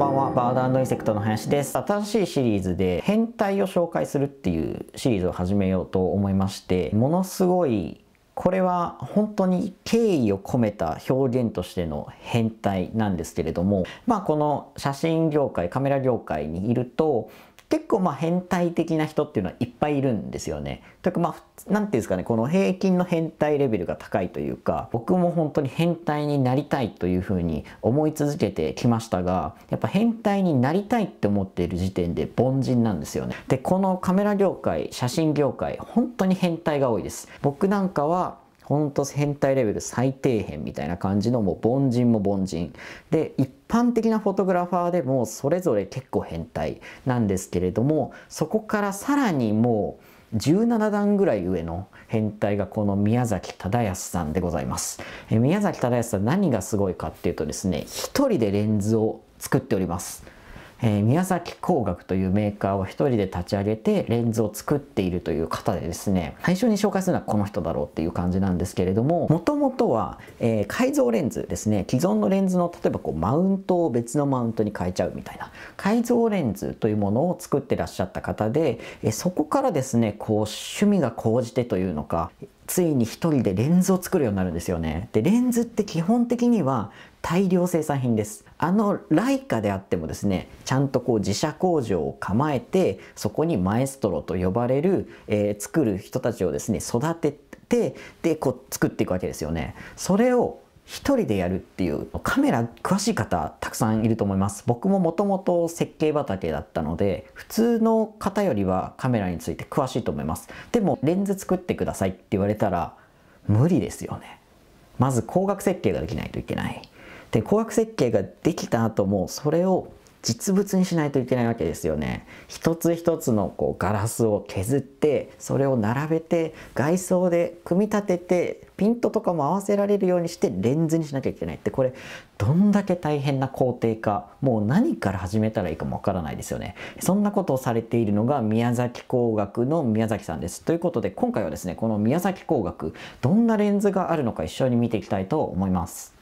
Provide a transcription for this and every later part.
ばんはバードインセクトの林です新しいシリーズで変態を紹介するっていうシリーズを始めようと思いましてものすごいこれは本当に敬意を込めた表現としての変態なんですけれどもまあこの写真業界カメラ業界にいると結構まあ変態的な人っていうのはいっぱいいるんですよね。というかまあ何ていうんですかねこの平均の変態レベルが高いというか僕も本当に変態になりたいというふうに思い続けてきましたがやっぱ変態になりたいって思っている時点で凡人なんですよね。でこのカメラ業界写真業界本当に変態が多いです。僕なんかはほんと変態レベル最底辺みたいな感じのもう凡人も凡人で一般的なフォトグラファーでもそれぞれ結構変態なんですけれどもそこからさらにもう17段ぐらい上の変態がこの宮崎忠康さんでございます。え宮崎忠康さん何がすごいかっていうとですね、一人でレンズを作っております。えー、宮崎工学というメーカーを一人で立ち上げてレンズを作っているという方でですね、最初に紹介するのはこの人だろうっていう感じなんですけれども、もともとは、えー、改造レンズですね、既存のレンズの例えばこうマウントを別のマウントに変えちゃうみたいな、改造レンズというものを作ってらっしゃった方で、えー、そこからですね、こう趣味が高じてというのか、ついに一人でレンズを作るようになるんですよね。で、レンズって基本的には大量生産品です。あのライカであってもですね、ちゃんとこう自社工場を構えて、そこにマエストロと呼ばれる、えー、作る人たちをですね、育てて、で、こう作っていくわけですよね。それを一人でやるっていうカメラ詳しい方たくさんいると思います僕ももともと設計畑だったので普通の方よりはカメラについて詳しいと思いますでもレンズ作ってくださいって言われたら無理ですよねまず光学設計ができないといけないで工学設計ができた後もそれを実物にしないといけないわけですよね。一つ一つのこうガラスを削ってそれを並べて外装で組み立ててピントとかも合わせられるようにしてレンズにしなきゃいけないってこれどんだけ大変な工程かもう何から始めたらいいかもわからないですよね。そんなことをされているのが宮崎工学の宮崎さんです。ということで今回はですねこの宮崎工学どんなレンズがあるのか一緒に見ていきたいと思います。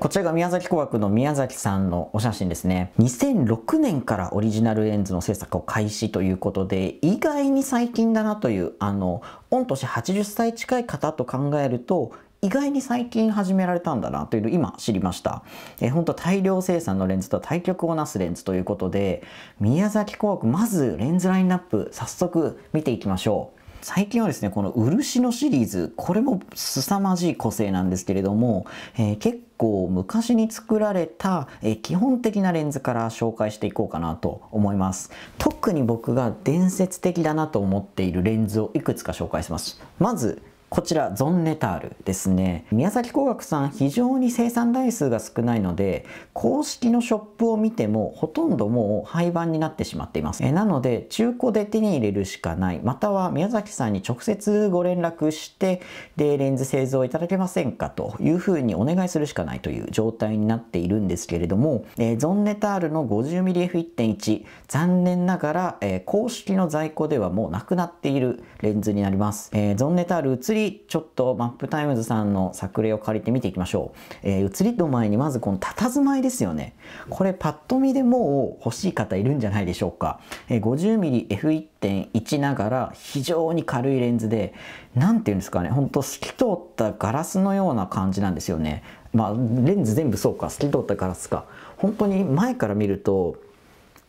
こちらが宮崎工学の宮崎さんのお写真ですね。2006年からオリジナルレンズの制作を開始ということで、意外に最近だなという、あの、御年80歳近い方と考えると、意外に最近始められたんだなというのを今知りました。えー、本当大量生産のレンズと対極をなすレンズということで、宮崎工学、まずレンズラインナップ、早速見ていきましょう。最近はですね、この漆のシリーズ、これも凄まじい個性なんですけれども、えー、結構昔に作られた、えー、基本的なレンズから紹介していこうかなと思います。特に僕が伝説的だなと思っているレンズをいくつか紹介します。まず、こちら、ゾンネタールですね。宮崎工学さん、非常に生産台数が少ないので、公式のショップを見ても、ほとんどもう廃盤になってしまっています。えなので、中古で手に入れるしかない。または、宮崎さんに直接ご連絡して、で、レンズ製造いただけませんかというふうにお願いするしかないという状態になっているんですけれども、えゾンネタールの 50mmF1.1、残念ながら、え公式の在庫ではもうなくなっているレンズになります。えゾンネタールちょっとマップタイムズさんの作例を借りて見ていきましょう。えー、移りの前にまずこの佇まいですよね。これパッと見でもう欲しい方いるんじゃないでしょうか。えー、50mmF1.1 ながら非常に軽いレンズで、何て言うんですかね、ほんと透き通ったガラスのような感じなんですよね。まあ、レンズ全部そうか、透き通ったガラスか。本当に前から見ると、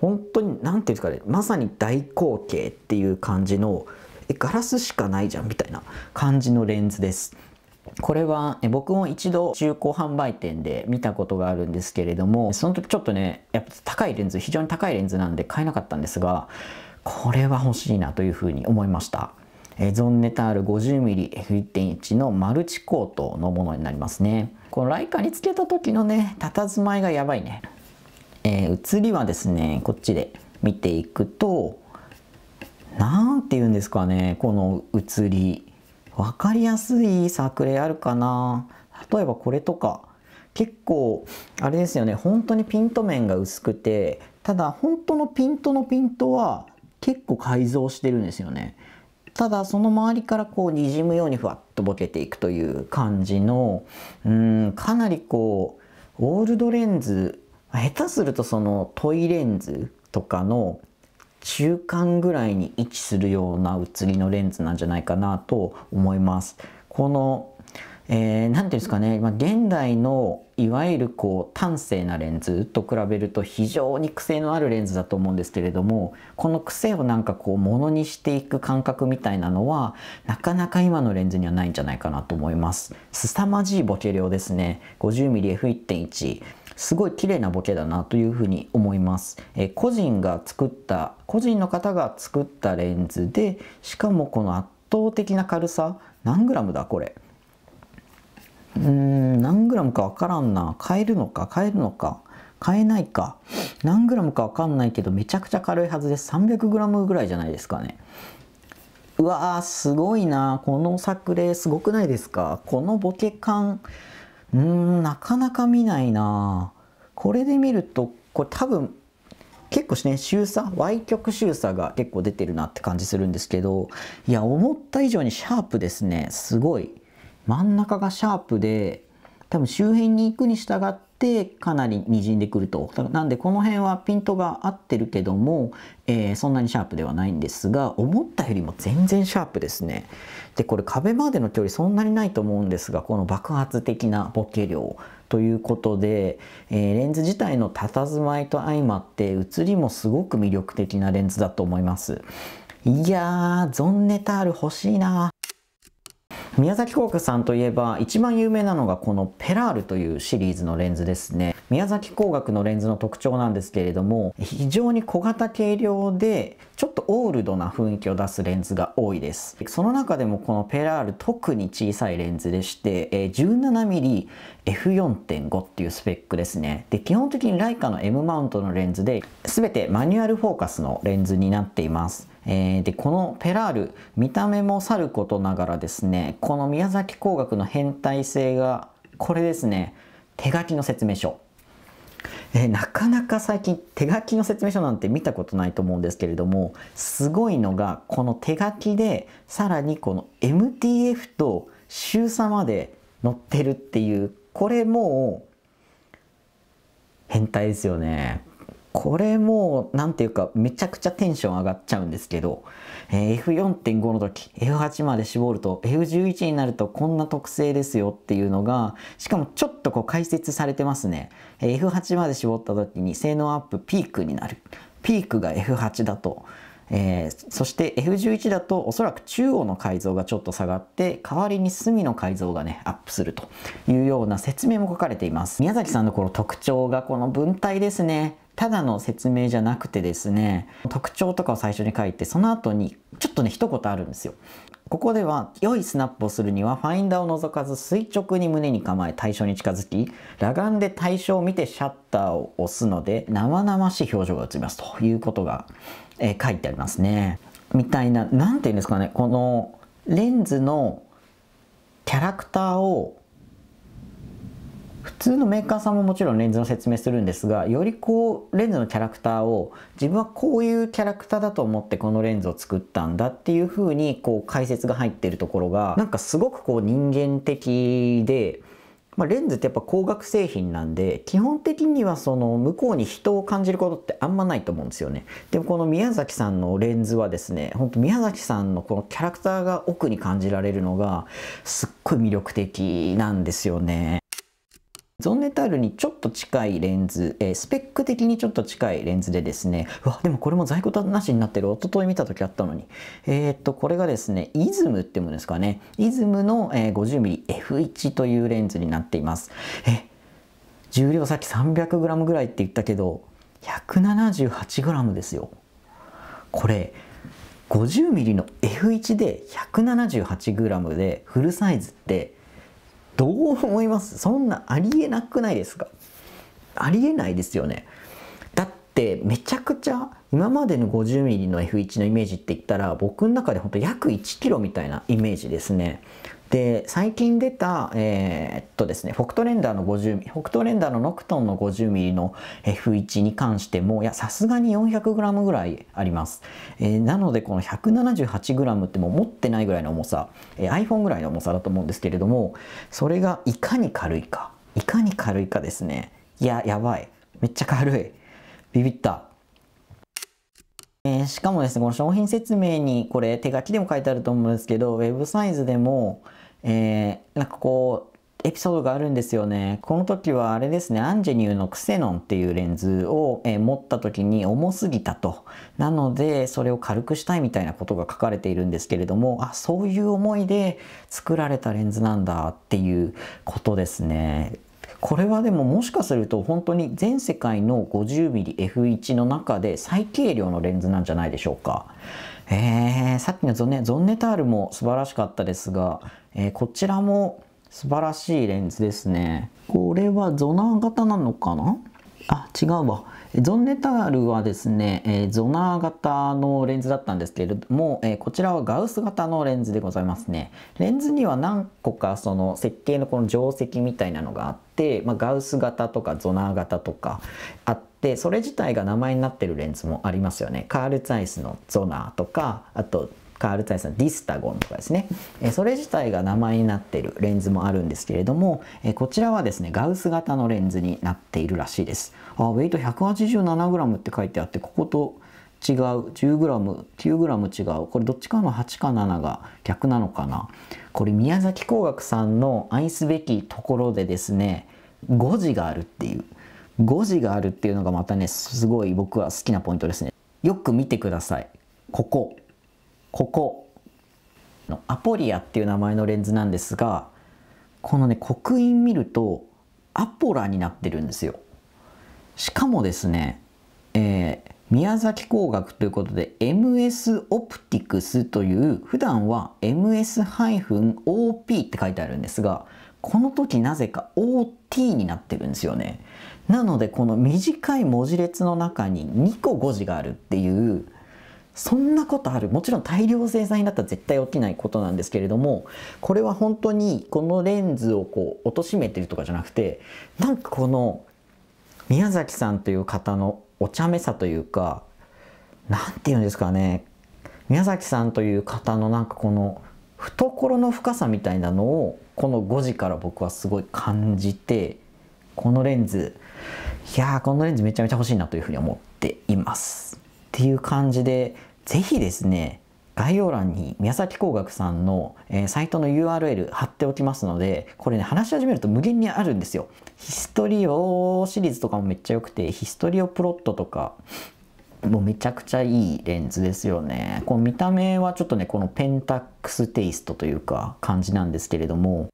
本当に何て言うんですかね、まさに大口径っていう感じのえガラスしかないじゃんみたいな感じのレンズです。これは僕も一度中古販売店で見たことがあるんですけれどもその時ちょっとねやっぱ高いレンズ非常に高いレンズなんで買えなかったんですがこれは欲しいなというふうに思いました。えゾンネタール 50mmF1.1 のマルチコートのものになりますね。このライカにつけた時のね、佇まいがやばいね。えー、りはですね、こっちで見ていくと、何て言うんですかねこの写り分かりやすい作例あるかな例えばこれとか結構あれですよね本当にピント面が薄くてただ本当のピントのピントは結構改造してるんですよねただその周りからこうにじむようにふわっとボケていくという感じのうんかなりこうオールドレンズ下手するとそのトイレンズとかの中間ぐらいに位置するような写りのレンズなんじゃないかなと思います。この何、えー、て言うんですかね、ま現代のいわゆるこう端正なレンズと比べると非常に癖のあるレンズだと思うんですけれどもこの癖をなんかこうものにしていく感覚みたいなのはなかなか今のレンズにはないんじゃないかなと思います。凄まじいボケ量ですね 50mmF1.1 すごい綺麗なボケだなというふうに思います。え個人が作った、個人の方が作ったレンズで、しかもこの圧倒的な軽さ、何グラムだこれ。うーん、何グラムかわからんな。買えるのか買えるのか買えないか。何グラムかわかんないけど、めちゃくちゃ軽いはずです。300グラムぐらいじゃないですかね。うわー、すごいな。この作例すごくないですかこのボケ感。うーん、なかなか見ないなこれで見ると、これ多分、結構ね、収差、Y 曲収差が結構出てるなって感じするんですけど、いや、思った以上にシャープですね。すごい。真ん中がシャープで、多分周辺に行くに従ってかなり滲んでくるとなんでこの辺はピントが合ってるけども、えー、そんなにシャープではないんですが思ったよりも全然シャープですねでこれ壁までの距離そんなにないと思うんですがこの爆発的なボケ量ということで、えー、レンズ自体の佇まいと相まって写りもすごく魅力的なレンズだと思いますいやー、ゾンネタール欲しいな宮崎工科さんといえば一番有名なのがこのペラールというシリーズのレンズですね。宮崎工学のレンズの特徴なんですけれども非常に小型軽量でちょっとオールドな雰囲気を出すレンズが多いです。その中でもこのペラール特に小さいレンズでして、え 17mmF4.5 っていうスペックですね。で、基本的にライカの M マウントのレンズで、全てマニュアルフォーカスのレンズになっています。えー、でこのペラール見た目もさることながらですねこの宮崎工学の変態性がこれですね手書きの説明書えなかなか最近手書きの説明書なんて見たことないと思うんですけれどもすごいのがこの手書きでさらにこの MTF と週差まで載ってるっていうこれもう変態ですよねこれもう、ていうか、めちゃくちゃテンション上がっちゃうんですけど、えー、F4.5 の時、F8 まで絞ると、F11 になるとこんな特性ですよっていうのが、しかもちょっとこう解説されてますね。え F8 まで絞った時に性能アップピークになる。ピークが F8 だと。えー、そして F11 だとおそらく中央の改造がちょっと下がって代わりに隅の改造がねアップするというような説明も書かれています宮崎さんのこの特徴がこの文体ですねただの説明じゃなくてですね特徴とかを最初に書いてその後にちょっとね一言あるんですよ。ここでは良いスナップをするにはファインダーを覗かず垂直に胸に構え対象に近づき裸眼で対象を見てシャッターを押すので生々しい表情が映りますということが、えー、書いてありますね。みたいな何て言うんですかねこのレンズのキャラクターを普通のメーカーさんももちろんレンズの説明するんですがよりこうレンズのキャラクターを自分はこういうキャラクターだと思ってこのレンズを作ったんだっていう風にこう解説が入ってるところがなんかすごくこう人間的でまあ、レンズってやっぱ光学製品なんで基本的にはその向こうに人を感じることってあんまないと思うんですよねでもこの宮崎さんのレンズはですねほんと宮崎さんのこのキャラクターが奥に感じられるのがすっごい魅力的なんですよねゾンネタールにちょっと近いレンズ、えー、スペック的にちょっと近いレンズでですね、うわ、でもこれも在庫なしになってる。おととい見た時あったのに。えー、っと、これがですね、イズムってものですかね。イズムの、50mmF1 というレンズになっています。え、重量さっき 300g ぐらいって言ったけど、178g ですよ。これ、50mm の F1 で 178g でフルサイズってどう思いますそんなありえなくないですかありえないですよね。だってめちゃくちゃ今までの 50mm の F1 のイメージって言ったら僕の中でほんと約 1kg みたいなイメージですね。で最近出た、えー、っとですね、フォクトレンダーの 50mm、フォクトレンダーのノクトンの 50mm の F1 に関しても、いや、さすがに 400g ぐらいあります。えー、なので、この 178g ってもう持ってないぐらいの重さ、えー、iPhone ぐらいの重さだと思うんですけれども、それがいかに軽いか、いかに軽いかですね。いや、やばい。めっちゃ軽い。ビビった。えー、しかもですね、この商品説明にこれ手書きでも書いてあると思うんですけど、ウェブサイズでも、えー、なんかこう、エピソードがあるんですよね。この時はあれですね、アンジェニューのクセノンっていうレンズを、えー、持った時に重すぎたと。なので、それを軽くしたいみたいなことが書かれているんですけれども、あ、そういう思いで作られたレンズなんだっていうことですね。これはでももしかすると本当に全世界の 50mmF1 の中で最軽量のレンズなんじゃないでしょうか。えー、さっきのゾネゾンネタールも素晴らしかったですが、えー、こちらも素晴らしいレンズですね。これはゾナー型なのかなあ、違うわ。ゾンネタールはですね、えー、ゾナー型のレンズだったんですけれども、えー、こちらはガウス型のレンズでございますね。レンズには何個かその設計のこの定石みたいなのがあって、まあ、ガウス型とかゾナー型とかあって、それ自体が名前になってるレンズもありますよね。カール・ツァイスのゾナーとか、あとカール・ツァイスのディスタゴンとかですね、それ自体が名前になっているレンズもあるんですけれども、こちらはですねガウス型のレンズになっているらしいですあウェイト 187g って書いてあってここと違う 10g9g 違うこれどっちかの8か7が逆なのかなこれ宮崎工学さんの愛すべきところでですね5字があるっていう5字があるっていうのがまたねすごい僕は好きなポイントですねよく見てくださいここここのアポリアっていう名前のレンズなんですがこのね刻印見るとアポラになってるんですよしかもですね、えー、宮崎工学ということで MS オプティクスという普段は MS-OP って書いてあるんですがこの時なぜか OT になってるんですよねなのでこの短い文字列の中に2個誤字があるっていうそんなことあるもちろん大量生産になったら絶対起きないことなんですけれどもこれは本当にこのレンズをこう貶めてるとかじゃなくてなんかこの宮崎さんという方のお茶目さというか何て言うんですかね宮崎さんという方のなんかこの懐の深さみたいなのをこの5時から僕はすごい感じてこのレンズいやーこのレンズめちゃめちゃ欲しいなというふうに思っています。っていう感じで、ぜひですね、概要欄に宮崎工学さんの、えー、サイトの URL 貼っておきますので、これね、話し始めると無限にあるんですよ。ヒストリオシリーズとかもめっちゃ良くて、ヒストリオプロットとか、もうめちゃくちゃいいレンズですよね。この見た目はちょっとね、このペンタックステイストというか感じなんですけれども、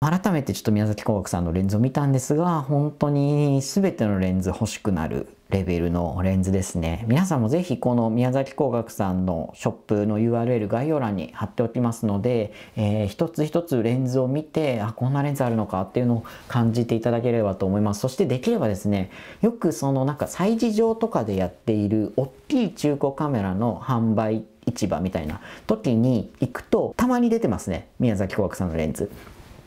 改めてちょっと宮崎工学さんのレンズを見たんですが、本当に全てのレンズ欲しくなるレベルのレンズですね。皆さんもぜひこの宮崎工学さんのショップの URL 概要欄に貼っておきますので、えー、一つ一つレンズを見て、あ、こんなレンズあるのかっていうのを感じていただければと思います。そしてできればですね、よくそのなんか催事場とかでやっている大きい中古カメラの販売市場みたいな時に行くとたまに出てますね。宮崎工学さんのレンズ。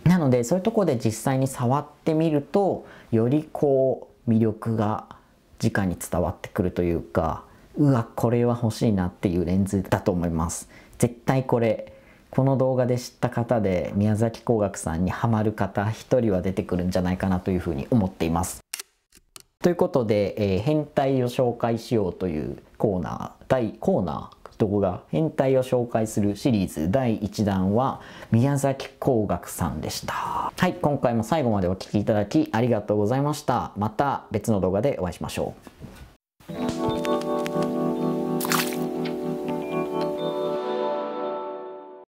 なのでそういうとこで実際に触ってみるとよりこう魅力が直に伝わってくるというかうわこれは欲しいなっていうレンズだと思います。絶対これこの動画で知った方で宮崎工学さんにハマる方1人は出てくるんじゃないかなというふうに思っています。ということで、えー、変態を紹介しようというコーナー、第コーナー動画「変態を紹介する」シリーズ第1弾は宮崎光学さんでしたはい今回も最後までお聴きいただきありがとうございましたまた別の動画でお会いしましょう